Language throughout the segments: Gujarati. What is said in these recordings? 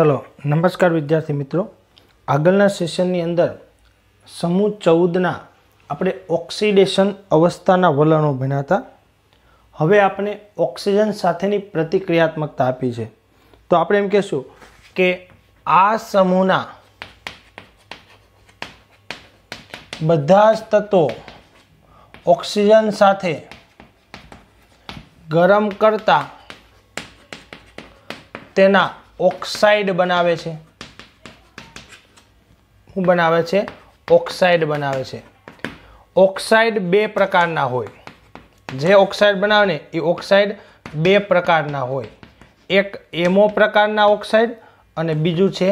ચલો નમસ્કાર વિદ્યાર્થી મિત્રો આગળના સેશનની અંદર સમૂહ ચૌદના આપણે ઓક્સિડેશન અવસ્થાના વલણો ભણ્યા હતા હવે આપણે ઓક્સિજન સાથેની પ્રતિક્રિયાત્મકતા આપી છે તો આપણે એમ કહેશું કે આ સમૂહના બધા જ તત્વો ઓક્સિજન સાથે ગરમ કરતા તેના ઓક્સાઇડ બનાવે છે શું બનાવે છે ઓક્સાઇડ બનાવે છે ઓક્સાઇડ બે પ્રકારના હોય જે ઓક્સાઇડ બનાવે ને એ ઓક્સાઇડ બે પ્રકારના હોય એક એમો પ્રકારના ઓક્સાઇડ અને બીજું છે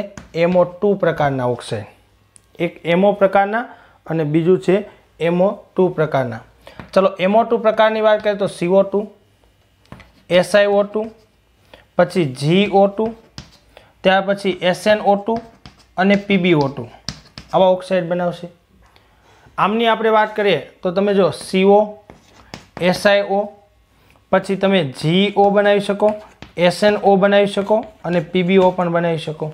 એમો ટુ પ્રકારના ઓક્સાઇડ એક એમો પ્રકારના અને બીજું છે એમો ટુ પ્રકારના ચલો એમો ટુ પ્રકારની વાત કરીએ તો સીઓ ટુ એસઆઈઓ ટુ પછી જીઓ ટુ ત્યાર પછી એસએન ઓ ટુ અને પીબી ઓટુ આવા ઓક્સાઇડ બનાવશે આમની આપણે વાત કરીએ તો તમે જો સીઓ એસઆઈઓ પછી તમે જીઓ બનાવી શકો એસએનઓ બનાવી શકો અને પીબીઓ પણ બનાવી શકો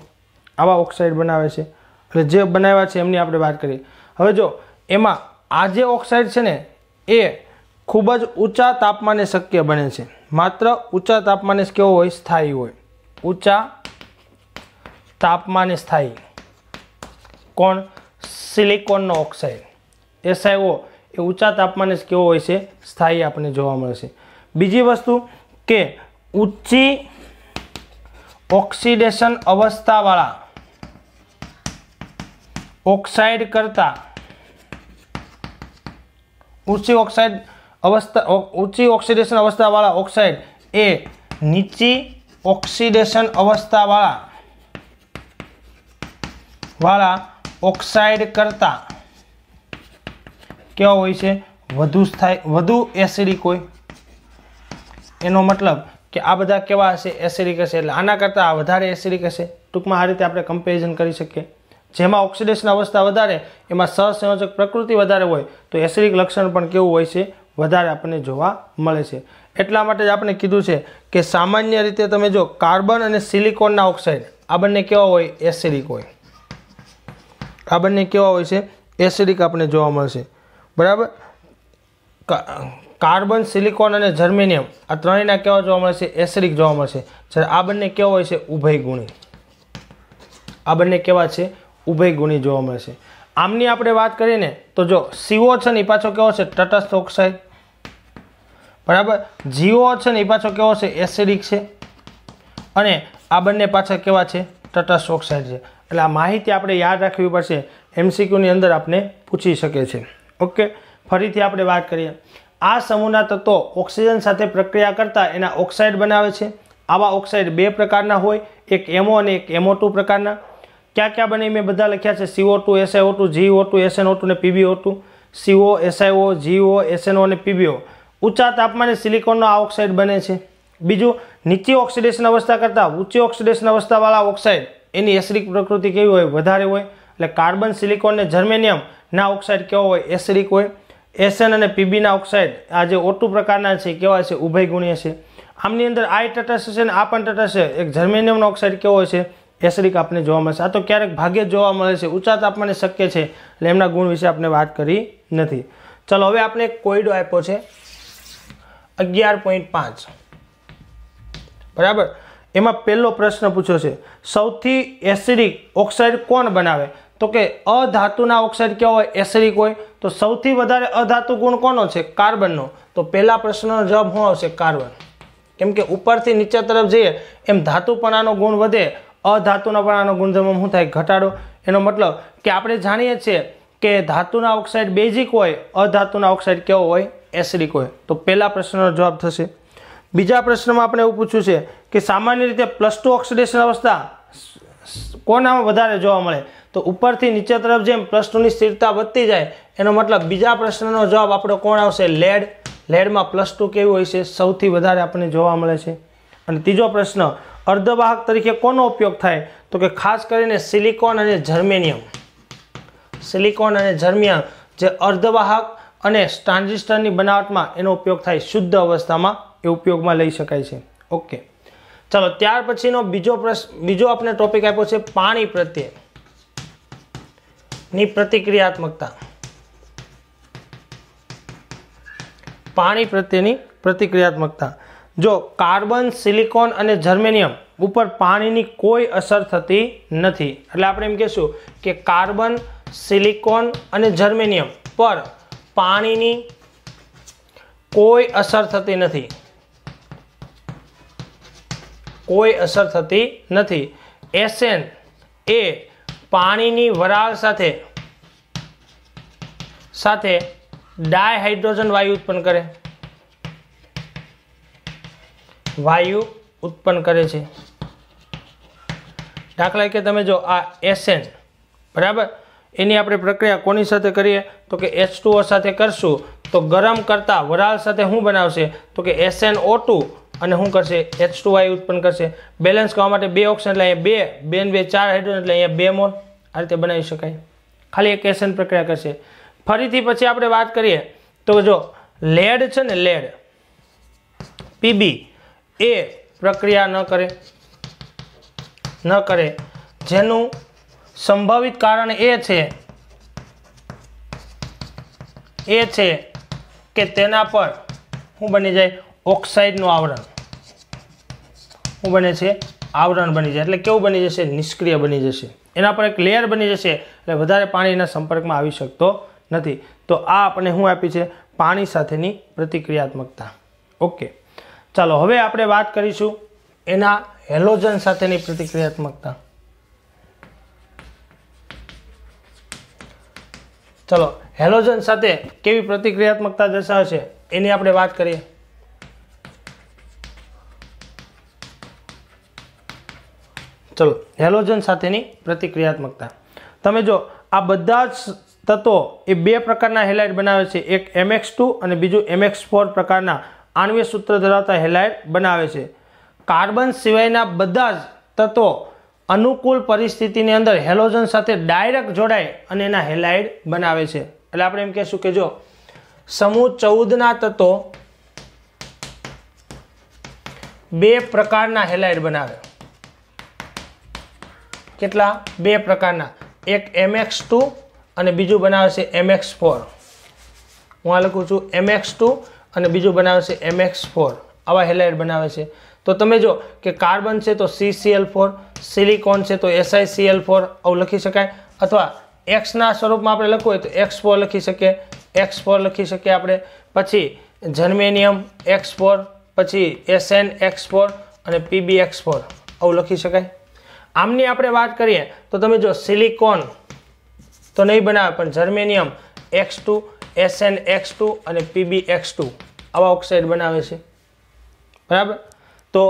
આવા ઓક્સાઇડ બનાવે છે એટલે જે બનાવ્યા છે એમની આપણે વાત કરીએ હવે જો એમાં આ જે ઓક્સાઇડ છે ને એ ખૂબ જ ઊંચા તાપમાને શક્ય બને છે માત્ર ઊંચા તાપમાને કેવો હોય સ્થાયી હોય ઊંચા તાપમાન સ્થાયી કોણ સિલિકોનનો ઓક્સાઇડ એસઆઈઓ એ ઊંચા તાપમાને કેવો હોય છે સ્થાયી આપણને જોવા મળે છે બીજી વસ્તુ કે ઊંચી ઓક્સિડેશન અવસ્થાવાળા ઓક્સાઇડ કરતાં ઊંચી ઓક્સાઇડ અવસ્થા ઊંચી ઓક્સિડેશન અવસ્થાવાળા ઓક્સાઇડ એ નીચી ઓક્સિડેશન અવસ્થાવાળા વાળા ઓક્સાઇડ કરતાં કેવા હોય છે વધુ સ્થાયી વધુ એસિડિક હોય એનો મતલબ કે આ બધા કેવા હશે એસિડિક હશે એટલે આના કરતાં વધારે એસિડિક હશે ટૂંકમાં આ રીતે આપણે કમ્પેરિઝન કરી શકીએ જેમાં ઓક્સિડેશન અવસ્થા વધારે એમાં સહસંયોજક પ્રકૃતિ વધારે હોય તો એસિડિક લક્ષણ પણ કેવું હોય છે વધારે આપણને જોવા મળે છે એટલા માટે જ આપણે કીધું છે કે સામાન્ય રીતે તમે જો કાર્બન અને સિલિકોનના ઓક્સાઇડ આ બંને કેવા હોય એસિડિક હોય આ બંને કેવા હોય છે એસિડિક આપણને જોવા મળશે બરાબર કાર્બન સિલિકોન અને જર્મેનિયમ આ ત્રણેયના કેવા જોવા મળશે એસિડિક જોવા મળશે જ્યારે આ બંને કેવા હોય છે ઉભય ગુણી આ બંને કેવા છે ઉભય ગુણી જોવા મળશે આમની આપણે વાત કરીએ ને તો જો સીઓ છે ને એ પાછો કેવો છે તટસ્થ ઓક્સાઇડ બરાબર જીઓ છે ને એ પાછો કેવો છે એસિડિક છે અને આ બંને પાછા કેવા છે તટસ્થ ઓક્સાઇડ છે એટલે આ માહિતી આપણે યાદ રાખવી પડશે એમસીક્યુની અંદર આપણે પૂછી શકે છે ઓકે ફરીથી આપણે વાત કરીએ આ સમૂહના તત્વો ઓક્સિજન સાથે પ્રક્રિયા કરતાં એના ઓક્સાઇડ બનાવે છે આવા ઓક્સાઇડ બે પ્રકારના હોય એક એમો અને એક એમો ટુ પ્રકારના ક્યાં ક્યાં બને મેં બધા લખ્યા છે CO two SIO two GO two SNO two ને PBO two CO SIO GO SNO અને પીબીઓ ઊંચા તાપમાને સિલિકોનનો આ ઓક્સાઇડ બને છે બીજું નીચી ઓક્સિડેશન અવસ્થા કરતાં ઊંચી ઓક્સિડેશન અવસ્થાવાળા ઓક્સાઇડ એની એસિડિક પ્રકૃતિ કેવી હોય વધારે હોય એટલે કાર્બન સિલિકોન ને જર્મેનિયમ ના ઓક્સાઇડ કેવો હોય એસિડિક હોય એસએન અને પીબીના ઓક્સાઇડ આ જે ઓટુ પ્રકારના છે કેવા છે ઉભયગુણીય છે આમની અંદર આ તટસ્થ છે ને આ પણ તટસ્થ છે એક જર્મેનિયમનો ઓક્સાઇડ કેવો હોય છે એસિડિક આપણે જોવા મળશે આ તો ક્યારેક ભાગ્યે જ જોવા મળે છે ઊંચા તાપમાને શક્ય છે એટલે એમના ગુણ વિશે આપણે વાત કરી નથી ચાલો હવે આપણે એક કોયડો આપ્યો છે અગિયાર પોઈન્ટ પાંચ બરાબર એમાં પહેલો પ્રશ્ન પૂછ્યો છે સૌથી એસિડિક ઓક્સાઇડ કોણ બનાવે તો કે અધાતુના ઓક્સાઇડ કેવા હોય એસિડિક હોય તો સૌથી વધારે અધાતુ ગુણ કોનો છે કાર્બનનો તો પહેલા પ્રશ્નનો જવાબ શું આવશે કાર્બન કેમ કે ઉપરથી નીચે તરફ જઈએ એમ ધાતુપણાનો ગુણ વધે અધાતુનાપણાનો પણાનો ગુણધર્મ શું થાય ઘટાડો એનો મતલબ કે આપણે જાણીએ છીએ કે ધાતુના ઓક્સાઇડ બેઝિક હોય અધાતુના ઓક્સાઇડ કેવો હોય એસિડિક હોય તો પહેલા પ્રશ્નનો જવાબ થશે બીજા પ્રશ્નમાં આપણે એવું પૂછ્યું છે કે સામાન્ય રીતે પ્લસ ટુ ઓક્સિડેશન અવસ્થા કોનામાં વધારે જોવા મળે તો ઉપરથી નીચે તરફ જેમ પ્લસ ટુની સ્થિરતા વધતી જાય એનો મતલબ બીજા પ્રશ્નનો જવાબ આપણો કોણ આવશે લેડ લેડમાં પ્લસ ટુ કેવું હોય છે સૌથી વધારે આપણને જોવા મળે છે અને ત્રીજો પ્રશ્ન અર્ધવાહક તરીકે કોનો ઉપયોગ થાય તો કે ખાસ કરીને સિલિકોન અને જર્મેનિયમ સિલિકોન અને જર્મિયમ જે અર્ધવાહક અને ટ્રાન્ઝિસ્ટરની બનાવટમાં એનો ઉપયોગ થાય શુદ્ધ અવસ્થામાં એ ઉપયોગમાં લઈ શકાય છે ઓકે ચાલો ત્યાર પછીનો બીજો પ્રશ્ન બીજો આપણે ટોપિક આપ્યો છે પાણી પ્રત્યેની પ્રતિક્રિયાત્મકતા પાણી પ્રત્યેની પ્રતિક્રિયાત્મકતા જો કાર્બન સિલિકોન અને જર્મેનિયમ ઉપર પાણીની કોઈ અસર થતી નથી એટલે આપણે એમ કહેશું કે કાર્બન સિલિકોન અને જર્મેનિયમ પર પાણીની કોઈ અસર થતી નથી કોઈ અસર થતી નથી એસેન એ પાણીની વરાળ સાથે સાથે ડાયહાઇડ્રોજન વાયુ ઉત્પન્ન કરે વાયુ ઉત્પન્ન કરે છે દાખલા કે તમે જો આ એસેન બરાબર એની આપણે પ્રક્રિયા કોની સાથે કરીએ તો કે એચ સાથે કરશું તો ગરમ કરતાં વરાળ સાથે શું બનાવશે તો કે એસએન ઓ અને શું કરશે એચ ટુ વાય ઉત્પન્ન કરશે બેલેન્સ કરવા માટે બે ઓક્સિજન એટલે અહીંયા બે બે બે ચાર હાઇડ્રોજન એટલે અહીંયા બે મોલ આ રીતે બનાવી શકાય ખાલી એક એસન પ્રક્રિયા કરશે ફરીથી પછી આપણે વાત કરીએ તો જો લેડ છે ને લેડ પીબી એ પ્રક્રિયા ન કરે ન કરે જેનું સંભવિત કારણ એ છે એ છે કે તેના પર શું બની જાય ઓક્સાઇડનું આવરણ શું બને છે આવરણ બની જાય એટલે કેવું બની જશે નિષ્ક્રિય બની જશે એના પર એક લેયર બની જશે એટલે વધારે પાણીના સંપર્કમાં આવી શકતો નથી તો આ આપણે શું આપી છે પાણી સાથેની પ્રતિક્રિયાત્મકતા ઓકે ચાલો હવે આપણે વાત કરીશું એના હેલોજન સાથેની પ્રતિક્રિયાત્મકતા ચલો હેલોજન સાથે કેવી પ્રતિક્રિયાત્મકતા દર્શાવે છે એની આપણે વાત કરીએ ચલો હેલોજન સાથેની પ્રતિક્રિયાત્મકતા તમે જો આ બધા જ તત્વો એ બે પ્રકારના હેલાઇડ બનાવે છે એક એમએક્સ ટુ અને બીજું એમએક્સ ફોર પ્રકારના આણ્વીય સૂત્ર ધરાવતા હેલાઇડ બનાવે છે કાર્બન સિવાયના બધા જ તત્વો અનુકૂળ પરિસ્થિતિની અંદર હેલોજન સાથે ડાયરેક્ટ જોડાય અને એના હેલાઇડ બનાવે છે એટલે આપણે એમ કહીશું કે જો સમૂહ ચૌદના તત્વો બે પ્રકારના હેલાઇડ બનાવે કેટલા બે પ્રકારના એક એમ એક્સ ટુ અને બીજું બનાવશે એક્સ ફોર હું આ લખું છું એમ એક્સ ટુ અને બીજું બનાવશે એક્સ ફોર આવા હેલાઇડ બનાવે છે તો તમે જો કે કાર્બન છે તો સીસીએલ ફોર સિલિકોન છે તો એસઆઈસીએલ ફોર આવું લખી શકાય અથવા એક્સના સ્વરૂપમાં આપણે લખવું હોય તો એક્સ ફોર લખી શકીએ એક્સ ફોર લખી શકીએ આપણે પછી જર્મેનિયમ એક્સ ફોર પછી એસએન એક્સ ફોર અને પીબી એક્સ ફોર આવું લખી શકાય આમની આપણે વાત કરીએ તો તમે જો સિલિકોન તો નહીં બનાવે પણ germanium X two SN X two અને પીબી એક્સ ટુ આવા ઓક્સાઇડ બનાવે છે બરાબર તો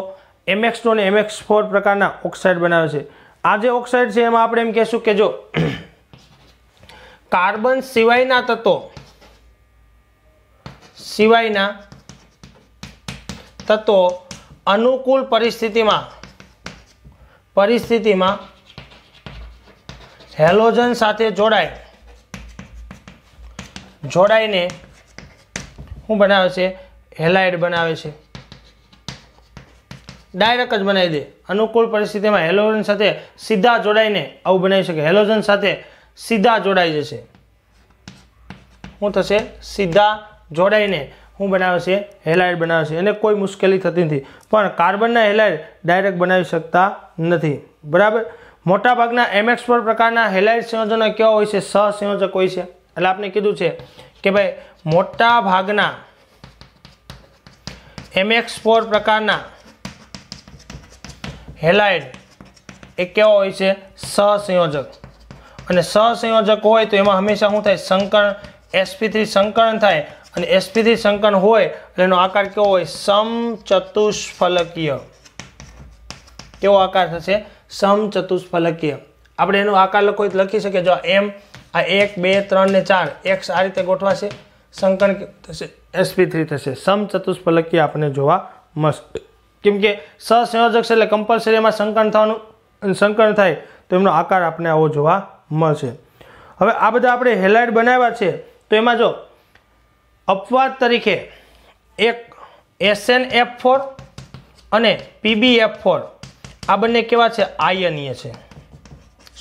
એમએક્સ ટુ અને એમએક્સ ફોર પ્રકારના ઓક્સાઇડ બનાવે છે આ જે ઓક્સાઇડ છે એમાં આપણે એમ કહેશું કે જો કાર્બન સિવાયના તત્વો સિવાયના તત્વો અનુકૂળ પરિસ્થિતિમાં પરિસ્થિતિમાં હેલોજન સાથે જોડાય જોડાઈને શું બનાવે છે હેલાઇડ બનાવે છે ડાયરેક્ટ જ બનાવી દે અનુકૂળ પરિસ્થિતિમાં હેલોજન સાથે સીધા જોડાઈને આવું બનાવી શકે હેલોજન સાથે સીધા જોડાઈ જશે શું થશે સીધા જોડાઈને શું બનાવે છે હેલાઇડ બનાવે છે એને કોઈ મુશ્કેલી થતી નથી પણ કાર્બનના હેલાઇડ ડાયરેક્ટ બનાવી શકતા નથી બરાબર મોટાભાગના એમએક્સ પર પ્રકારના હેલાઇડ સંયોજનો કેવા હોય છે સહસંયોજક હોય છે એટલે આપણે કીધું છે કે ભાઈ મોટા ભાગના એમએક્સ ફોર પ્રકારના હેલાઇડ એ કેવા હોય છે સહસંયોજક અને સહસંયોજક હોય તો એમાં હંમેશા શું થાય સંકરણ એસપી થ્રી સંકરણ થાય અને એસપીથી સંકન હોય એટલે એનો આકાર કેવો હોય સમચતુષ્ફલકીય કેવો આકાર થશે સમચતુષ્ફલકીય આપણે એનો આકાર લખો લખી શકીએ જો એમ આ એક બે ત્રણ ને ચાર એક્સ આ રીતે ગોઠવાશે સંકન થશે એસપી થ્રી થશે સમચતુષ્ફલકીય આપણને જોવા મળશે કેમ કે સસંયોજક છે એટલે કમ્પલસરી એમાં સંકન થવાનું અને થાય તો એમનો આકાર આપણને આવો જોવા મળશે હવે આ બધા આપણે હેલાઇડ બનાવ્યા છે તો એમાં જો અપવાદ તરીકે એક એસએન એફ ફોર અને પીબી એફ ફોર આ બંને કેવા છે આયનીય છે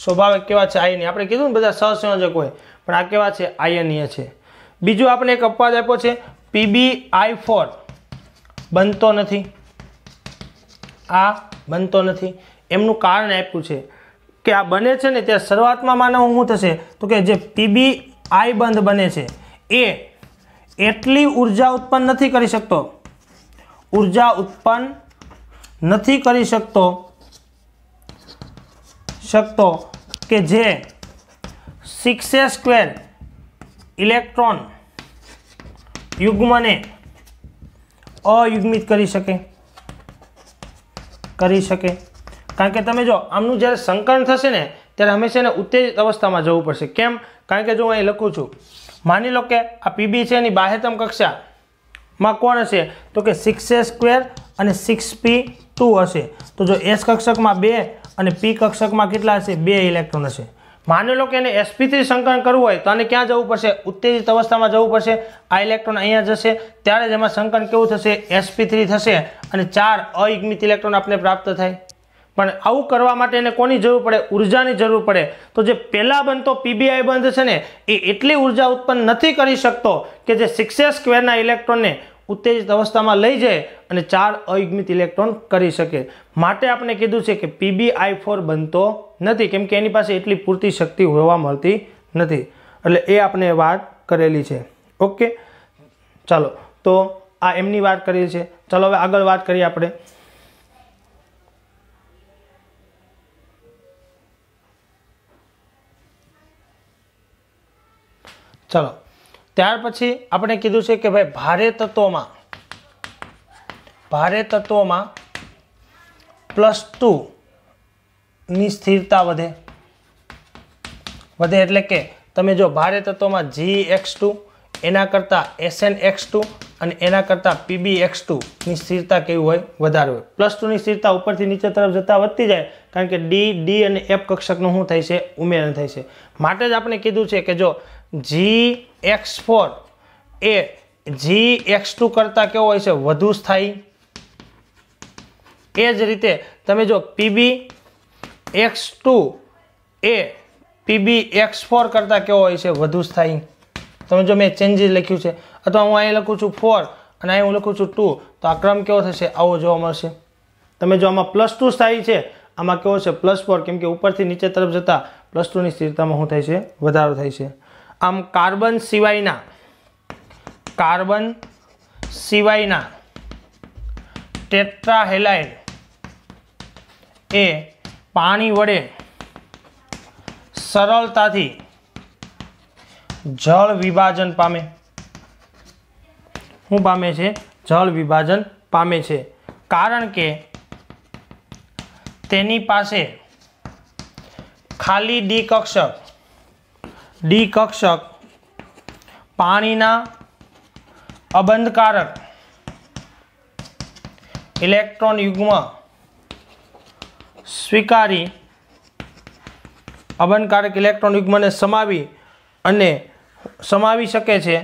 સ્વભાવિક કેવા છે આયનીય આપણે કીધું ને બધા સહસંયોજક હોય પણ આ કેવા છે આયનીય છે બીજું આપણે એક અપવાદ આપ્યો છે પીબી આઈ ફોર બનતો નથી આ બનતો નથી એમનું કારણ આપ્યું છે કે આ બને છે ને ત્યાં શરૂઆતમાં માનવ શું થશે તો કે જે પીબી આઈ બંધ બને છે એ એટલી ઉર્જા ઉત્પન્ન નથી કરી શકતો ઉર્જા ઉત્પન્ન નથી કરી શકતો શકતો કે જે સિક્સ સ્ક્વેર ઇલેક્ટ્રોન યુગ્મને અયુગ્મિત કરી શકે કરી શકે કારણ કે તમે જો આમનું જ્યારે સંકલન થશે ને ત્યારે હંમેશા એને ઉત્તેજિત અવસ્થામાં જવું પડશે કેમ કારણ કે જો હું અહીં લખું છું માની લો કે આ પીબી છે એની બાહ્યતમ કક્ષામાં કોણ હશે તો કે સિક્સ એ સ્ક્વેર અને સિક્સ પી ટુ હશે તો જો એસ કક્ષકમાં બે અને પી કક્ષકમાં કેટલા હશે બે ઇલેક્ટ્રોન હશે માની લો કે એને એસપી થ્રી સંકલન કરવું હોય તો આને ક્યાં જવું પડશે ઉત્તેજિત અવસ્થામાં જવું પડશે આ ઇલેક્ટ્રોન અહીંયા જશે ત્યારે જ એમાં સંકલન કેવું થશે એસપી થશે અને ચાર અયુગ્મિત ઇલેક્ટ્રોન આપણે પ્રાપ્ત થાય પણ આવું કરવા માટે એને કોની જરૂર પડે ઉર્જાની જરૂર પડે તો જે પહેલાં બનતો પીબીઆઈ બંધ છે ને એ એટલી ઊર્જા ઉત્પન્ન નથી કરી શકતો કે જે સિક્સે સ્ક્વેરના ઇલેક્ટ્રોનને ઉત્તેજિત અવસ્થામાં લઈ જાય અને ચાર અયુગ્મિત ઇલેક્ટ્રોન કરી શકે માટે આપણે કીધું છે કે પીબીઆઈ ફોર બનતો નથી કેમ કે એની પાસે એટલી પૂરતી શક્તિ હોવા મળતી નથી એટલે એ આપણે વાત કરેલી છે ઓકે ચાલો તો આ એમની વાત કરી છે ચાલો હવે આગળ વાત કરીએ આપણે ચલો ત્યાર પછી આપણે કીધું છે કે ભાઈ ભારે તત્વોમાં ભારે તત્વોમાં પ્લસ ટુની સ્થિરતા વધે વધે એટલે કે તમે જો ભારે તત્વોમાં જી એક્સ ટુ એના કરતાં એસએન એક્સ ટુ અને એના કરતાં પીબી એક્સ ટુની સ્થિરતા કેવી હોય વધારે હોય પ્લસ ટુની સ્થિરતા ઉપરથી નીચે તરફ જતાં વધતી જાય કારણ કે ડી ડી અને એફ કક્ષકનું શું થાય છે ઉમેરણ થાય છે માટે જ આપણે કીધું છે કે જો જી એક્સ ફોર એ જી એક્સ ટુ કરતાં કેવો હોય છે વધુ સ્થાયી એ જ રીતે તમે જો પીબી એક્સ ટુ એ પીબી એક્સ ફોર કરતાં કેવો હોય છે વધુ સ્થાયી તમે જો મેં ચેન્જીસ લખ્યું છે અથવા હું અહીં લખું છું ફોર અને અહીં હું લખું છું ટુ તો આ ક્રમ કેવો થશે આવો જોવા મળશે તમે જો આમાં પ્લસ ટુ સ્થાયી છે આમાં કેવો છે પ્લસ ફોર કેમ કે ઉપરથી નીચે તરફ જતાં પ્લસ ટુની સ્થિરતામાં શું થાય છે વધારો થાય છે આમ કાર્બન સિવાયના કાર્બન સિવાયના ટેટ્રાહેલાઇન એ પાણી વડે સરળતાથી જળ વિભાજન પામે શું પામે છે જળ વિભાજન પામે છે કારણ કે તેની પાસે ખાલી ડી કક્ષક ડી કક્ષક પાણીના અબંધકારક ઇલેક્ટ્રોન યુગમાં સ્વીકારી અબંધકારક ઇલેક્ટ્રોન યુગ્મને સમાવી અને સમાવી શકે છે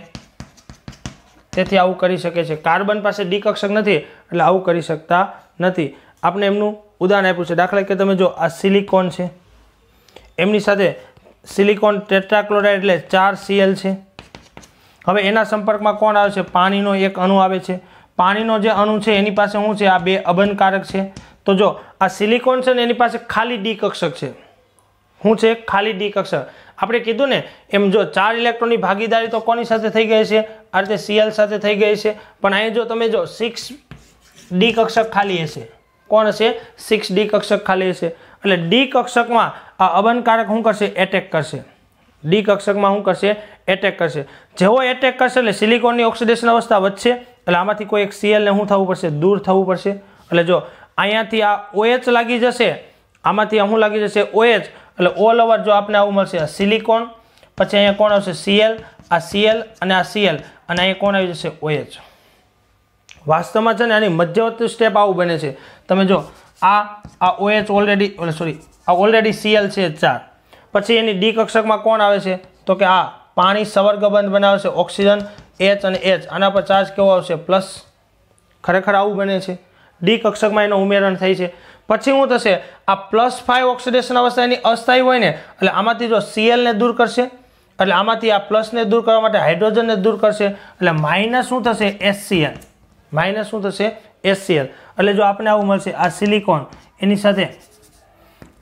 તેથી આવું કરી શકે છે કાર્બન પાસે ડી કક્ષક નથી એટલે આવું કરી શકતા નથી આપણે એમનું ઉદાહરણ આપ્યું છે દાખલા કે તમે જો આ સિલિકોન છે એમની સાથે સિલિકોન ટેટ્રાક્લોરાઇડ એટલે ચાર સીએલ છે હવે એના સંપર્કમાં કોણ આવે છે પાણીનો એક અણુ આવે છે પાણીનો જે અણુ છે એની પાસે શું છે આ બે અબનકારક છે તો જો આ સિલિકોન છે ને એની પાસે ખાલી ડી કક્ષક છે શું છે ખાલી ડી કક્ષક આપણે કીધું ને એમ જો ચાર ઇલેક્ટ્રોનની ભાગીદારી તો કોની સાથે થઈ ગઈ છે આ રીતે સીએલ સાથે થઈ ગઈ છે પણ અહીં જો તમે જો સિક્સ ડી કક્ષક ખાલી હશે કોણ હશે સિક્સ ડી કક્ષક ખાલી હશે એટલે ડી કક્ષકમાં આ અબનકારક શું કરશે એટેક કરશે ડી કક્ષકમાં શું કરશે એટેક કરશે જેવો એટેક કરશે એટલે સિલિકોનની ઓક્સિડેશન અવસ્થા વધશે એટલે આમાંથી કોઈ એક સીએલને શું થવું પડશે દૂર થવું પડશે એટલે જો અહીંયાથી આ ઓએચ OH લાગી જશે આમાંથી શું લાગી જશે ઓએચ OH. એટલે ઓલ ઓવર જો આપણે આવું મળશે સિલિકોન પછી અહીંયા કોણ આવશે સીએલ આ સીએલ અને આ સીએલ અને અહીંયા કોણ આવી જશે ઓએચ OH. વાસ્તવમાં છે ને આની મધ્યવર્તી સ્ટેપ આવું બને છે તમે જો આ આ ઓએચ ઓલરેડી સોરી આ ઓલરેડી સીએલ છે ચાર પછી એની ડી કક્ષકમાં કોણ આવે છે તો કે આ પાણી સવર્ગબંધ બનાવે છે ઓક્સિજન એચ અને એચ આના પર ચાર્જ કેવો આવશે પ્લસ ખરેખર આવું બને છે ડી કક્ષકમાં એનું ઉમેરણ થઈ છે પછી શું થશે આ પ્લસ ફાઇવ ઓક્સિડેશન અવસ્થા એની અસ્થાયી હોય ને એટલે આમાંથી જો સીએલને દૂર કરશે એટલે આમાંથી આ પ્લસને દૂર કરવા માટે હાઇડ્રોજનને દૂર કરશે એટલે માઇનસ શું થશે એસસીએલ માઇનસ શું થશે એસસીએલ એટલે જો આપણે આવું મળશે આ સિલિકોન એની સાથે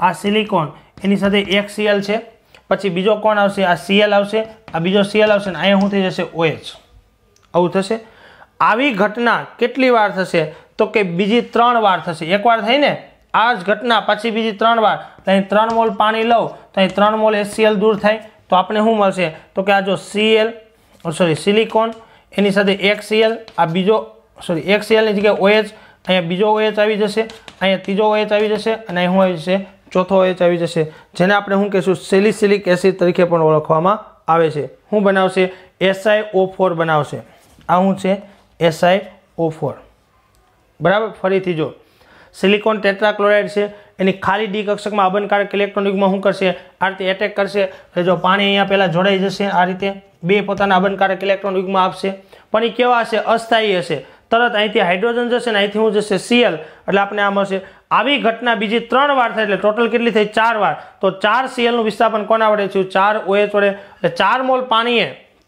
આ સિલિકોન એની સાથે એક સીએલ છે પછી બીજો કોણ આવશે આ સીએલ આવશે આ બીજો સીએલ આવશે ને અહીંયા શું થઈ જશે ઓએચ આવું થશે આવી ઘટના કેટલી વાર થશે તો કે બીજી ત્રણ વાર થશે એકવાર થઈને આ જ ઘટના પછી બીજી ત્રણ વાર તો અહીં ત્રણ મોલ પાણી લઉં તો અહીં ત્રણ મોલ એસીએલ દૂર થાય તો આપણે શું મળશે તો કે આ જો સીએલ સોરી સિલિકોન એની સાથે એક સીએલ આ બીજો સોરી એક સીએલની જગ્યાએ ઓએચ અહીંયા બીજો ઓએચ આવી જશે અહીંયા ત્રીજો ઓએચ આવી જશે અને અહીં શું આવી જશે ચોથો એચ આવી જશે જેને આપણે શું કહીશું સેલિસિલિક એસિડ તરીકે પણ ઓળખવામાં આવે છે શું બનાવશે એસઆઈ ઓ ફોર બનાવશે આ શું છે એસઆઈ ઓ ફોર બરાબર ફરીથી જો સિલિકોન ટેટ્રાક્લોરાઇડ છે એની ખાલી ડી કક્ષકમાં અબનકારક ઇલેક્ટ્રોનિકમાં શું કરશે આ રીતે એટેક કરશે એટલે જો પાણી અહીંયા પહેલાં જોડાઈ જશે આ રીતે બે પોતાના અબનકારક ઇલેક્ટ્રોનિકમાં આપશે પણ એ કેવા હશે અસ્થાયી હશે તરત અહીંથી હાઇડ્રોજન જશે ને અહીંથી હું જશે સીએલ એટલે આપણે આ મળશે આવી ઘટના બીજી ત્રણ વાર થાય એટલે ટોટલ કેટલી થઈ ચાર વાર તો ચાર સીએલનું વિસ્થાપન કોના વડે થયું ચાર ઓએચ વડે એટલે ચાર મોલ પાણીએ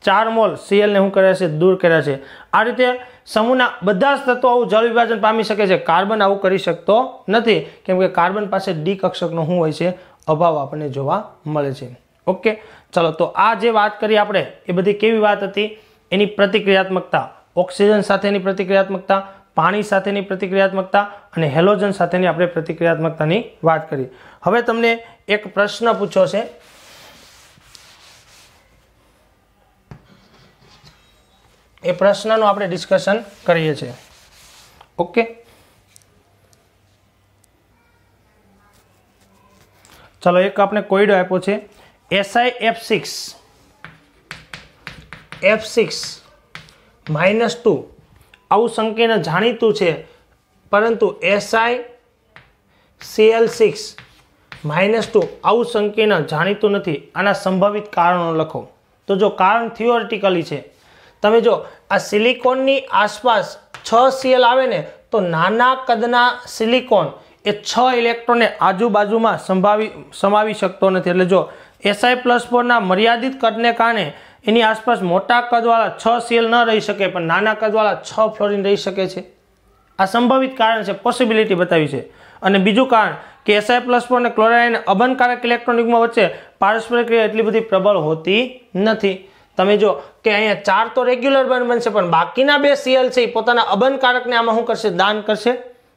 ચાર મોલ સીએલને શું કર્યા છે દૂર કર્યા છે આ રીતે સમૂહના બધા જ તત્વો આવું જળ વિભાજન પામી શકે છે કાર્બન આવું કરી શકતો નથી કેમ કે કાર્બન પાસે ડી કક્ષકનો શું હોય છે અભાવ આપણને જોવા મળે છે ઓકે ચલો તો આ જે વાત કરી આપણે એ બધી કેવી વાત હતી એની પ્રતિક્રિયાત્મકતા ઓક્સિજન સાથેની પ્રતિક્રિયાત્મકતા પાણી સાથેની પ્રતિક્રિયાત્મકતા અને હેલોજન સાથેની આપણે પ્રતિક્રિયાત્મકતાની વાત કરી હવે તમને એક પ્રશ્ન પૂછ્યો છે એ પ્રશ્નનું આપણે ડિસ્કશન કરીએ છીએ ઓકે ચલો એક આપણે કોઈડો આપ્યો છે SI F six F six minus two આવું સંકીર્ણ જાણીતું છે પરંતુ SI CL six minus two આવું સંકીર્ણ જાણીતું નથી આના સંભવિત કારણો લખો તો જો કારણ થિયોરિટિકલી છે તમે જો આ સિલિકોનની આસપાસ છ સીએલ આવે ને તો નાના કદના સિલિકોન એ છ ઇલેક્ટ્રોનને આજુબાજુમાં સંભાવી સમાવી શકતો નથી એટલે જો એસઆઈ પ્લસ ફોરના મર્યાદિત કદને કારણે એની આસપાસ મોટા કદવાળા છ સેલ ન રહી શકે પણ નાના કદવાળા છ ફ્લોરિન રહી શકે છે આ સંભવિત કારણ છે પોસિબિલિટી બતાવી છે અને બીજું કારણ કે એસઆઈ પ્લસ ફોર અને ક્લોરાઇન અબનકારક ઇલેક્ટ્રોનિકમાં વચ્ચે પારસ્પરિક ક્રિયા એટલી બધી પ્રબળ હોતી નથી તમે જો કે અહીંયા ચાર તો રેગ્યુલર બન બનશે પણ બાકીના બે સીએલ છે એ પોતાના અબનકારકને આમાં શું કરશે દાન કરશે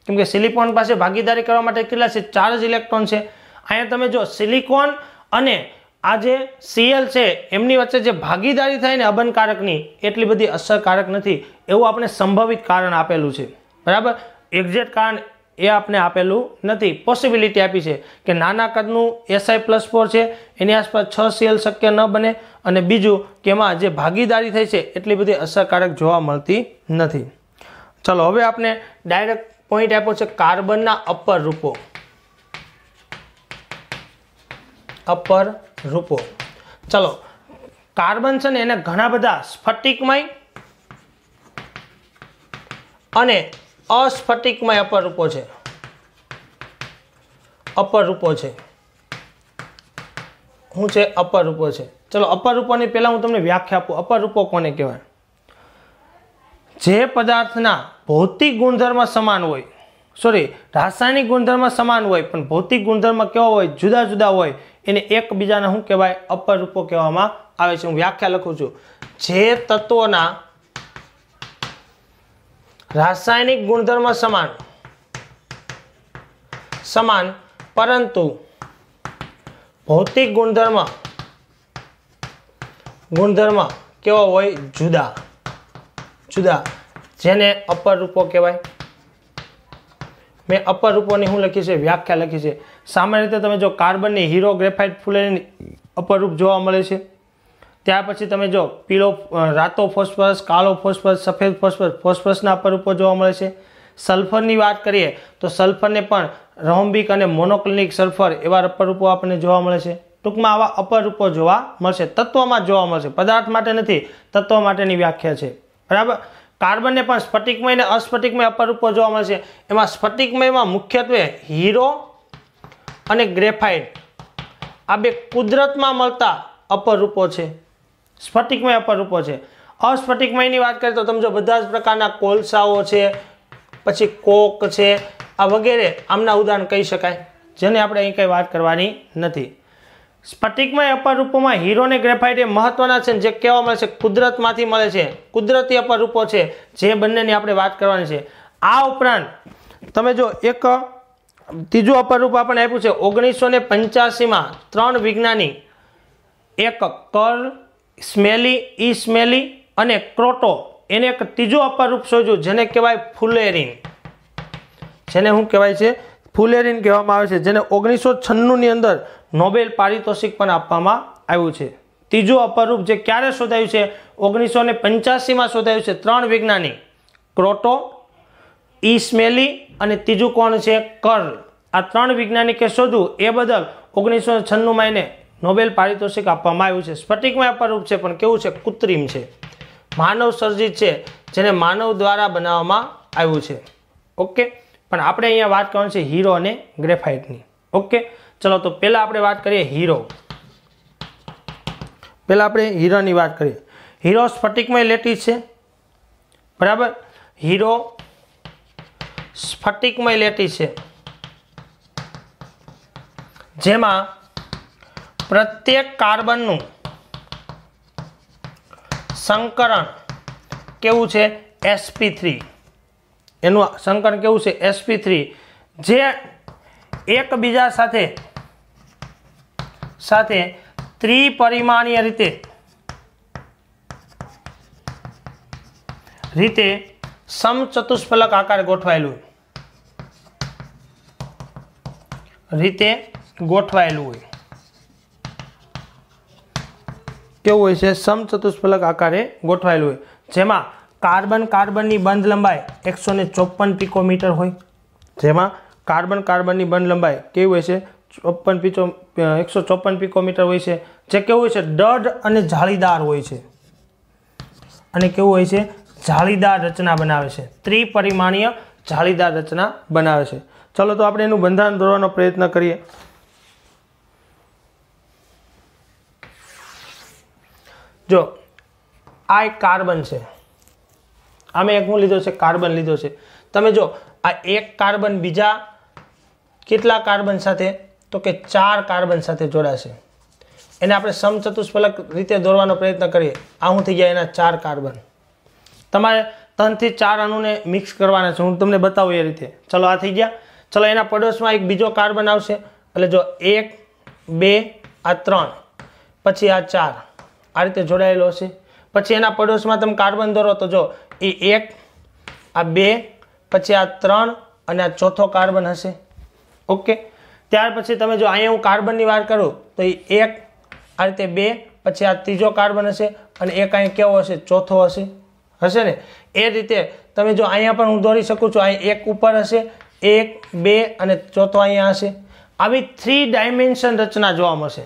કેમ કે સિલિકોન પાસે ભાગીદારી કરવા માટે કેટલા છે ચાર જ ઇલેક્ટ્રોન છે અહીંયા તમે જો સિલિકોન અને આ જે સીએલ છે એમની વચ્ચે જે ભાગીદારી થાય ને અબનકારકની એટલી બધી અસરકારક નથી એવું આપણે સંભવિત કારણ આપેલું છે બરાબર એક્ઝેક્ટ કારણ એ આપણે આપેલું નથી પોસિબિલિટી આપી છે કે નાના કદનું એસઆઈ પ્લસ ફોર છે એની આસપાસ છ સીએલ શક્ય ન બને અને બીજું કે એમાં જે ભાગીદારી થઈ છે એટલી બધી અસરકારક જોવા મળતી નથી ચલો હવે આપણે ડાયરેક્ટ પોઈન્ટ આપ્યો છે કાર્બનના અપર રૂપો અપર રૂપો ચલો કાર્બન છે ને એને ઘણા બધા સ્ફટિકમય અને અસ્ફટિકમય અપરૂપો છે અપરરૂપો છે શું છે અપરૂપો છે ચલો અપરૂપોની પહેલાં હું તમને વ્યાખ્યા આપું અપરૂપો કોને કહેવાય જે પદાર્થના ભૌતિક ગુણધર્મ સમાન હોય સોરી રાસાયણિક ગુણધર્મ સમાન હોય પણ ભૌતિક ગુણધર્મ કેવો હોય જુદા જુદા હોય એને એકબીજાને શું કહેવાય અપર રૂપો કહેવામાં આવે છે હું વ્યાખ્યા લખું છું જે તત્વોના રાસાયણિક ગુણધર્મ સમાન સમાન પરંતુ ભૌતિક ગુણધર્મ ગુણધર્મ કેવો હોય જુદા જુદા જેને અપરૂપો કહેવાય મેં અપરૂપોની શું લખી છે વ્યાખ્યા લખી છે સામાન્ય રીતે તમે જો કાર્બનની હીરો ગ્રેફાઇટ ફૂલેની અપરૂપ જોવા મળે છે ત્યાર પછી તમે જો પીળો રાતો ફોસ્ફરસ કાળો ફોસ્ફરસ સફેદ ફોસ્ફરસ ફોસ્ફરસના અપરૂપો જોવા મળે છે સલ્ફરની વાત કરીએ તો સલ્ફરને પણ રોમ્બિક અને મોનોક્લિનિક સલ્ફર એવા અપરૂપો આપણને જોવા મળે છે ટૂંકમાં આવા અપરૂપો જોવા મળશે તત્વમાં જોવા મળશે પદાર્થ માટે નથી તત્વ માટેની વ્યાખ્યા છે બરાબર કાર્બનને પણ સ્ફટિકમય અને અસ્ફટિકમય અપરૂપો જોવા મળશે એમાં સ્ફટિકમયમાં મુખ્યત્વે હીરો અને ગ્રેફાઇટ આ બે કુદરતમાં મળતા અપરૂપો છે સ્ફટિકમય અપરૂપો છે અસ્ફટિકમયની વાત કરીએ તો તમે જો બધા જ પ્રકારના કોલસાઓ છે પછી કોક છે આ વગેરે આમના ઉદાહરણ કહી શકાય જેને આપણે અહીં કંઈ વાત કરવાની નથી સ્ફટિકમય અપરૂપોમાં હીરો અને ગ્રેફાઇટ એ મહત્વના છે જે મળે છે કુદરતમાંથી મળે છે કુદરતી અપરૂપો છે જે બંનેની આપણે વાત કરવાની છે આ ઉપરાંત તમે જો એક ત્રીજું અપરૂપ આપણને આપ્યું છે ઓગણીસો ને પંચ્યાસીમાં ત્રણ વિજ્ઞાની એક કર સ્મેલી ઈ સ્મેલી અને ક્રોટો એને એક ત્રીજું અપરૂપ શોધ્યું જેને કહેવાય ફુલેરીન જેને શું કહેવાય છે ફુલેરીન કહેવામાં આવે છે જેને ઓગણીસો છન્નુંની અંદર નોબેલ પારિતોષિક પણ આપવામાં આવ્યું છે ત્રીજું અપરૂપ જે ક્યારે શોધાયું છે ઓગણીસો ને પંચ્યાસીમાં શોધાયું છે ત્રણ વિજ્ઞાની ક્રોટો ઈ સ્મેલી અને ત્રીજું કોણ છે કર્લ આ ત્રણ વૈજ્ઞાનિકે શોધવું એ બદલ ઓગણીસો છન્નુંમાં એને નોબેલ પારિતોષિક આપવામાં આવ્યું છે સ્ફટિકમાં અપરૂપ છે પણ કેવું છે કૃત્રિમ છે માનવ સર્જિત છે જેને માનવ દ્વારા બનાવવામાં આવ્યું છે ઓકે પણ આપણે અહીંયા વાત કરવાની છે હીરો અને ગ્રેફાઇટની ઓકે ચલો તો પહેલાં આપણે વાત કરીએ હીરો પહેલાં આપણે હીરોની વાત કરીએ હીરો સ્ફટિકમાં લેટી છે બરાબર હીરો સ્ફટિકમય લેટી છે જેમાં પ્રત્યેક કાર્બનનું સંકરણ કેવું છે એસપી થ્રી એનું સંકરણ કેવું છે એસપી થ્રી જે એકબીજા સાથે સાથે ત્રિપરિમાણીય રીતે રીતે સમચતુષ્ફલક આકાર ગોઠવાયેલું રીતે ગોઠવાયેલું હોય કેવું હોય છે સમચતુષ્ફલક આકારે ગોઠવાયેલું હોય જેમાં કાર્બન કાર્બનની બંધ લંબાઈ એકસો ને ચોપન પિકોમીટર હોય જેમાં કાર્બન કાર્બનની બંધ લંબાઈ કેવી હોય છે ચોપ્પન પીચો એકસો ચોપ્પન પિકોમીટર હોય છે જે કેવું હોય છે દઢ અને જાળીદાર હોય છે અને કેવું હોય છે જાળીદાર રચના બનાવે છે ત્રિપરિમાણીય જાળીદાર રચના બનાવે છે ચલો તો આપણે એનું બંધારણ દોરવાનો પ્રયત્ન કરીએ જો આ એક કાર્બન છે આમે એક હું લીધો છે કાર્બન લીધો છે તમે જો આ એક કાર્બન બીજા કેટલા કાર્બન સાથે તો કે ચાર કાર્બન સાથે જોડાશે એને આપણે સમચતુષ્ફલક રીતે દોરવાનો પ્રયત્ન કરીએ આ હું થઈ ગયા એના ચાર કાર્બન તમારે ત્રણથી ચાર અણુને મિક્સ કરવાના છે હું તમને બતાવું એ રીતે ચલો આ થઈ ગયા ચલો એના પડોશમાં એક બીજો કાર્બન આવશે એટલે જો એક બે આ ત્રણ પછી આ ચાર આ રીતે જોડાયેલો હશે પછી એના પડોશમાં તમે કાર્બન દોરો તો જો એ એક આ બે પછી આ ત્રણ અને આ ચોથો કાર્બન હશે ઓકે ત્યાર પછી તમે જો અહીંયા હું કાર્બનની વાત કરું તો એ એક આ રીતે બે પછી આ ત્રીજો કાર્બન હશે અને એક અહીં કેવો હશે ચોથો હશે હશે ને એ રીતે તમે જો અહીંયા પણ હું દોરી શકું છું અહીં એક ઉપર હશે એક બે અને ચોથો અહીંયા હશે આવી થ્રી ડાયમેન્શન રચના જોવા મળશે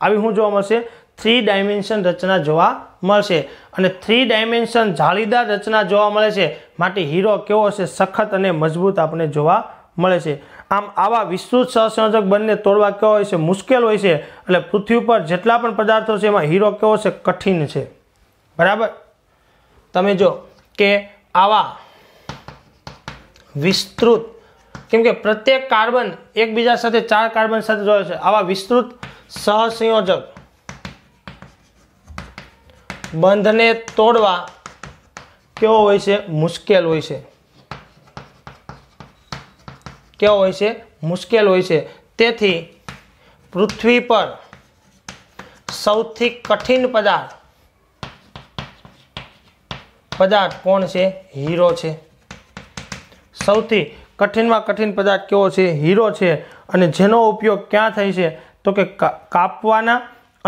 આવી શું જોવા મળશે થ્રી ડાયમેન્શન રચના જોવા મળશે અને થ્રી ડાયમેન્શન જાળીદાર રચના જોવા મળે છે માટે હીરો કેવો હશે સખત અને મજબૂત આપણે જોવા મળે છે આમ આવા વિસ્તૃત સહસંયોજક બંને તોડવા કેવા હોય છે મુશ્કેલ હોય છે એટલે પૃથ્વી ઉપર જેટલા પણ પદાર્થો છે એમાં હીરો કેવો છે કઠિન છે બરાબર તમે જો કે આવા વિસ્તૃત કેમ કે પ્રત્યેક કાર્બન એકબીજા સાથે ચાર કાર્બન સાથે જોડે છે આવા વિસ્તૃત સહસંયોજક બંધને તોડવા કેવો હોય છે મુશ્કેલ હોય છે કેવો હોય છે મુશ્કેલ હોય છે તેથી પૃથ્વી પર સૌથી કઠિન પદાર્થ પદાર્થ કોણ છે હીરો છે સૌથી કઠિનમાં કઠિન પદાર્થ કેવો છે હીરો છે અને જેનો ઉપયોગ ક્યાં થાય છે તો કે કાપવાના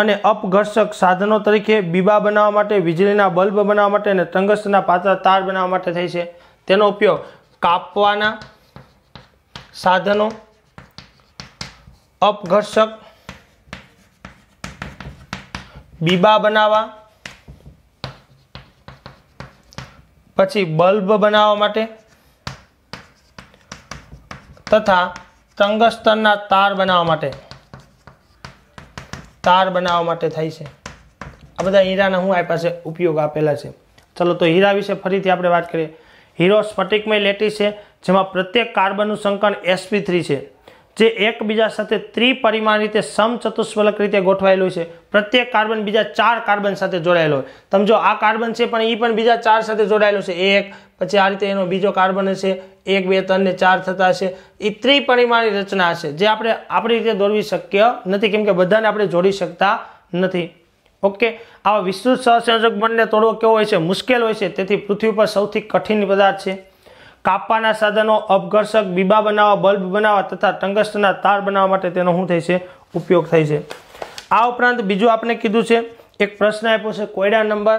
અને અપઘર્ષક સાધનો તરીકે બીબા બનાવવા માટે વીજળીના બલ્બ બનાવવા માટે અને તંગસ્તના પાતળા તાર બનાવવા માટે થાય છે તેનો ઉપયોગ કાપવાના સાધનો અપઘર્ષક બીબા બનાવવા પછી બલ્બ બનાવવા માટે તથા તંગસ્તરના તાર બનાવવા માટે તાર બનાવવા માટે થાય છે આ બધા હીરાના હું આપ્યા પાસે ઉપયોગ આપેલા છે ચલો તો હીરા વિશે ફરીથી આપણે વાત કરીએ હીરો સ્ફટિકમય લેટી છે જેમાં પ્રત્યેક કાર્બનનું સંકલન એસપી થ્રી છે જે એકબીજા સાથે ત્રિપરિમાણ રીતે સમચતુષ્ફલક રીતે ગોઠવાયેલું છે પ્રત્યેક કાર્બન બીજા ચાર કાર્બન સાથે જોડાયેલો હોય તમે જો આ કાર્બન છે પણ એ પણ બીજા ચાર સાથે જોડાયેલું છે એક પછી આ રીતે એનો બીજો કાર્બન હશે એક બે ત્રણ ને ચાર થતા હશે એ ત્રિપરિમાણી રચના હશે જે આપણે આપણી રીતે દોરવી શક્ય નથી કેમ કે બધાને આપણે જોડી શકતા નથી ઓકે આવા વિસ્તૃત સહસંયોજક બંને તોડવો કેવો હોય છે મુશ્કેલ હોય છે તેથી પૃથ્વી પર સૌથી કઠિન પદાર્થ છે કાપવાના સાધનો અપઘર્ષક બીબા બનાવવા બલ્બ બનાવવા તથા ટંગસ્ટના તાર બનાવવા માટે તેનો શું થાય છે ઉપયોગ થાય છે આ ઉપરાંત બીજું આપણે કીધું છે એક પ્રશ્ન આપ્યો છે કોયડા નંબર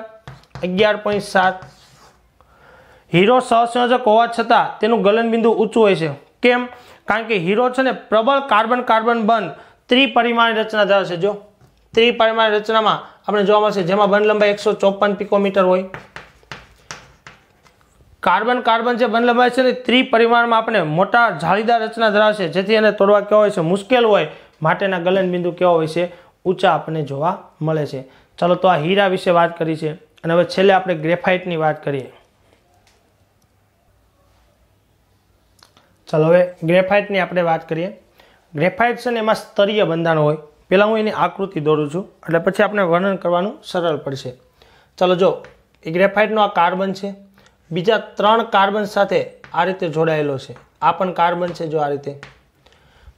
અગિયાર પોઈન્ટ સાત હીરો સહસંયોજક હોવા છતાં તેનું ગલનબિંદુ ઊંચું હોય છે કેમ કારણ કે હીરો છે ને પ્રબળ કાર્બન કાર્બન બંધ ત્રિપરિમાણ રચના ધરાવે છે જો ત્રિપરિમાણ રચનામાં આપણે જોવા મળશે જેમાં બંધ લંબાઈ એકસો ચોપન પિકોમીટર હોય કાર્બન કાર્બન જે બંધ છે ને ત્રિપરિમાણમાં આપણે મોટા જાળીદાર રચના ધરાવશે જેથી એને તોડવા કેવા હોય છે મુશ્કેલ હોય માટેના ગલનબિંદુ કેવા હોય છે ઊંચા આપણને જોવા મળે છે ચાલો તો આ હીરા વિશે વાત કરી છે અને હવે છેલ્લે આપણે ગ્રેફાઇટની વાત કરીએ ચાલો હવે ગ્રેફાઇટની આપણે વાત કરીએ ગ્રેફાઇટ છે ને એમાં સ્તરીય બંધારણ હોય પહેલાં હું એની આકૃતિ દોરું છું એટલે પછી આપણે વર્ણન કરવાનું સરળ પડશે ચાલો જો એ ગ્રેફાઇટનો આ કાર્બન છે બીજા ત્રણ કાર્બન સાથે આ રીતે જોડાયેલો છે આ પણ કાર્બન છે જો આ રીતે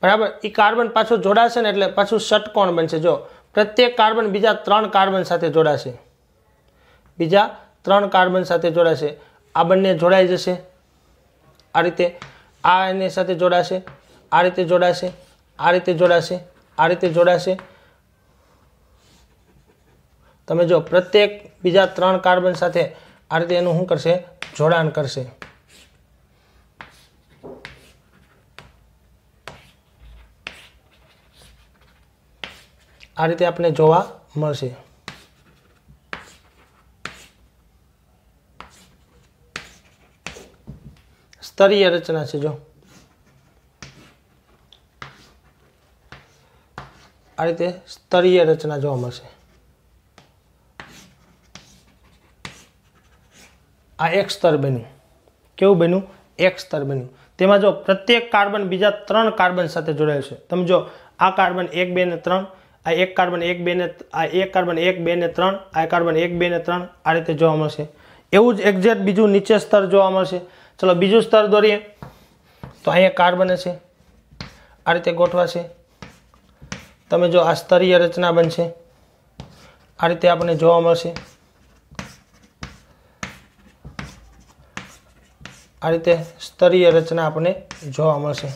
બરાબર એ કાર્બન પાછું જોડાશે ને એટલે પાછું ષટકોણ બનશે જો પ્રત્યેક કાર્બન બીજા ત્રણ કાર્બન સાથે જોડાશે બીજા ત્રણ કાર્બન સાથે જોડાશે આ બંને જોડાઈ જશે આ રીતે આ એની સાથે જોડાશે આ રીતે જોડાશે આ રીતે જોડાશે આ રીતે જોડાશે તમે જો પ્રત્યેક બીજા ત્રણ કાર્બન સાથે આ રીતે એનું શું કરશે જોડાણ કરશે આ રીતે આપણે જોવા મળશે સ્તરીય રચના છે જો આ રીતે સ્તરીય રચના જોવા મળશે આ એક સ્તર બન્યું કેવું બન્યું એક સ્તર બન્યું તેમાં જો પ્રત્યેક કાર્બન બીજા ત્રણ કાર્બન સાથે જોડાયેલ છે તમે જો આ કાર્બન એક બે ને ત્રણ આ એક કાર્બન એક બે ને આ એક કાર્બન એક બે ને ત્રણ આ કાર્બન એક બે ને ત્રણ આ રીતે જોવા મળશે એવું જ એક્ઝેક્ટ બીજું નીચે સ્તર જોવા મળશે ચલો બીજું સ્તર દોરીએ તો અહીંયા કાર્બન હશે આ રીતે ગોઠવાશે તમે જો આ સ્તરીય રચના બનશે આ રીતે આપણને જોવા મળશે આ રીતે સ્તરીય રચના આપણને જોવા મળશે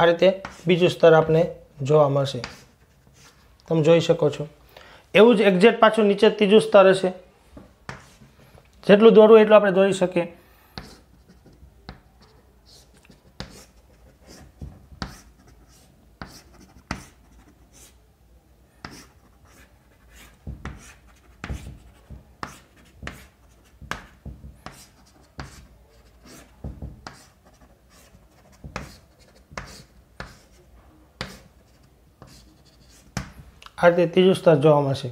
આ રીતે બીજું સ્તર આપણે જોવા મળશે તમે જોઈ શકો છો એવું જ એક્ઝેક્ટ પાછું નીચે ત્રીજું સ્તર હશે જેટલું દોરવું એટલું આપણે દોરી શકીએ ખાતે ત્રીજું સ્તર જોવા મળશે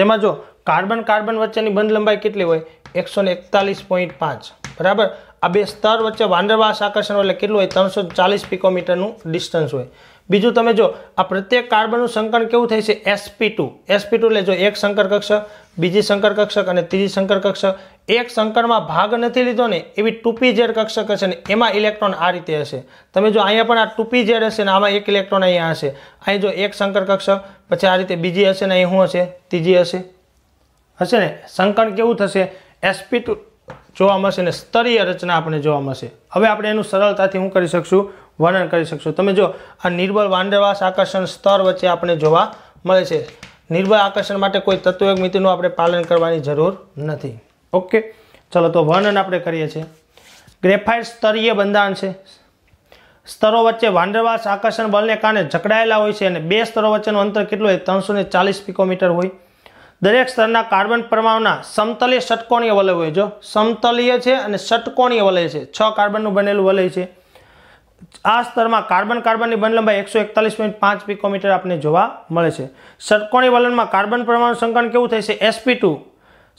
તેમાં જો કાર્બન કાર્બન વચ્ચેની બંધ લંબાઈ કેટલી હોય એકસો એકતાલીસ પોઈન્ટ પાંચ બરાબર આ બે સ્તર વચ્ચે વાંડરવાસ આકર્ષણ એટલે કેટલું હોય ત્રણસો ચાલીસ પિકોમીટરનું ડિસ્ટન્સ હોય બીજું તમે જો આ પ્રત્યેક કાર્બનનું સંકરણ કેવું થાય છે એસપી ટુ એસપી ટુ એટલે જો એક સંકર કક્ષક બીજી સંકર કક્ષક અને ત્રીજી સંકર કક્ષક એક સંકરમાં ભાગ નથી લીધો ને એવી ટૂપી ઝેડ કક્ષક હશે ને એમાં ઇલેક્ટ્રોન આ રીતે હશે તમે જો અહીંયા પણ આ ટૂપી ઝેડ હશે ને આમાં એક ઇલેક્ટ્રોન અહીંયા હશે અહીં જો એક સંકર કક્ષક પછી આ રીતે બીજી હશે ને અહીં શું હશે ત્રીજી હશે હશે ને સંકરણ કેવું થશે એસપી ટુ જોવા મળશે ને સ્તરીય રચના આપણે જોવા મળશે હવે આપણે એનું સરળતાથી હું કરી શકશું વર્ણન કરી શકશો તમે જો આ નિર્બળ વાંડરવાસ આકર્ષણ સ્તર વચ્ચે આપણે જોવા મળે છે નિર્બળ આકર્ષણ માટે કોઈ તત્વયોગ મિતિનું આપણે પાલન કરવાની જરૂર નથી ઓકે ચલો તો વર્ણન આપણે કરીએ છીએ ગ્રેફાઇટ સ્તરીય બંધારણ છે સ્તરો વચ્ચે વાંડરવાસ આકર્ષણ બળને કારણે જકડાયેલા હોય છે અને બે સ્તરો વચ્ચેનું અંતર કેટલું હોય ત્રણસો ચાલીસ પિકોમીટર હોય દરેક સ્તરના કાર્બન પરમાણુના સમતલીય ષટકોણીય વલય હોય જો સમતલીય છે અને ષટકોણીય વલય છે છ કાર્બનનું બનેલું વલય છે આ સ્તરમાં કાર્બન કાર્બનની બંધ લંબાઈ એકસો એકતાલીસ પોઈન્ટ પાંચ પિકોમીટર આપણને જોવા મળે છે ષટકોણી વલણમાં કાર્બન પરમાણુ સંકલન કેવું થાય છે એસપી ટુ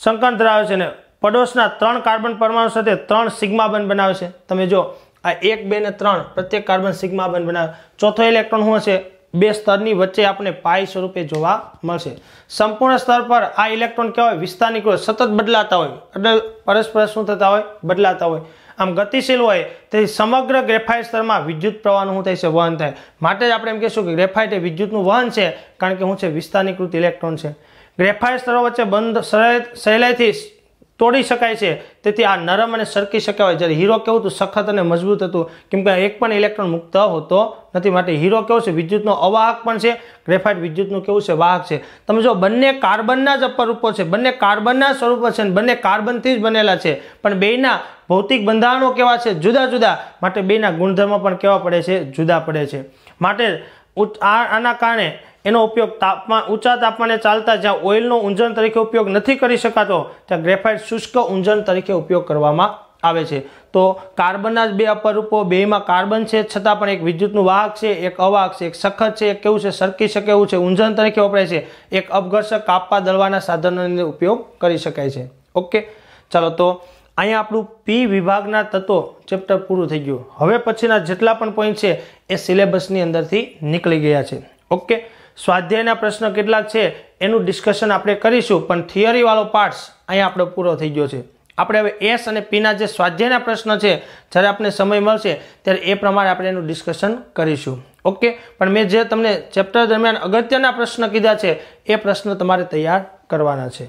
સંકલન ધરાવે છે અને પડોશના ત્રણ કાર્બન પરમાણુ સાથે ત્રણ સિગ્મા બંધ બનાવે છે તમે જો આ એક બે ને ત્રણ પ્રત્યેક કાર્બન સિગ્મા બંધ બનાવે ચોથો ઇલેક્ટ્રોન શું હશે બે સ્તરની વચ્ચે આપણે પાઈ સ્વરૂપે જોવા મળશે સંપૂર્ણ સ્તર પર આ ઇલેક્ટ્રોન કહેવાય વિસ્તારની કોઈ સતત બદલાતા હોય એટલે પરસ્પર શું થતા હોય બદલાતા હોય આમ ગતિશીલ હોય તે સમગ્ર ગ્રેફાઇટ સ્તરમાં વિદ્યુત પ્રવાહનું શું થાય છે વહન થાય માટે જ આપણે એમ કહીશું કે ગ્રેફાઇટ એ વિદ્યુતનું વહન છે કારણ કે શું છે વિસ્તારની વિસ્તારીકૃત ઇલેક્ટ્રોન છે ગ્રેફાઇટ સ્તરો વચ્ચે બંધ સહેલાઈથી તોડી શકાય છે તેથી આ નરમ અને સરકી શક્યા હોય જ્યારે હીરો કેવું હતું સખત અને મજબૂત હતું કેમ કે એક પણ ઇલેક્ટ્રોન મુક્ત હોતો નથી માટે હીરો કેવો છે વિદ્યુતનો અવાહક પણ છે ગ્રેફાઇટ વિદ્યુતનું કેવું છે વાહક છે તમે જો બંને કાર્બનના જ અપરૂપો છે બંને કાર્બનના સ્વરૂપો છે બંને કાર્બનથી જ બનેલા છે પણ બેના ભૌતિક બંધારણો કેવા છે જુદા જુદા માટે બેના ગુણધર્મો પણ કેવા પડે છે જુદા પડે છે માટે આના કારણે એનો ઉપયોગ તાપમાન ઊંચા તાપમાને ચાલતા જ્યાં ઓઇલનો ઊંજણ તરીકે ઉપયોગ નથી કરી શકાતો ત્યાં ગ્રેફાઇટ શુષ્ક ઊંજણ તરીકે ઉપયોગ કરવામાં આવે છે તો કાર્બનના જ બે અપરૂપો બેમાં કાર્બન છે છતાં પણ એક વિદ્યુતનું વાહક છે એક અવાહક છે એક સખત છે એક કેવું છે સરકી શકે એવું છે ઊંજણ તરીકે વપરાય છે એક અપઘર્ષક કાપવા દળવાના સાધનોને ઉપયોગ કરી શકાય છે ઓકે ચાલો તો અહીંયા આપણું પી વિભાગના તત્વો ચેપ્ટર પૂરું થઈ ગયું હવે પછીના જેટલા પણ પોઈન્ટ છે એ સિલેબસની અંદરથી નીકળી ગયા છે ઓકે સ્વાધ્યાયના પ્રશ્ન કેટલાક છે એનું ડિસ્કશન આપણે કરીશું પણ થિયરીવાળો પાર્ટ્સ અહીંયા આપણો પૂરો થઈ ગયો છે આપણે હવે એસ અને પીના જે સ્વાધ્યાયના પ્રશ્ન છે જ્યારે આપણે સમય મળશે ત્યારે એ પ્રમાણે આપણે એનું ડિસ્કશન કરીશું ઓકે પણ મેં જે તમને ચેપ્ટર દરમિયાન અગત્યના પ્રશ્ન કીધા છે એ પ્રશ્ન તમારે તૈયાર કરવાના છે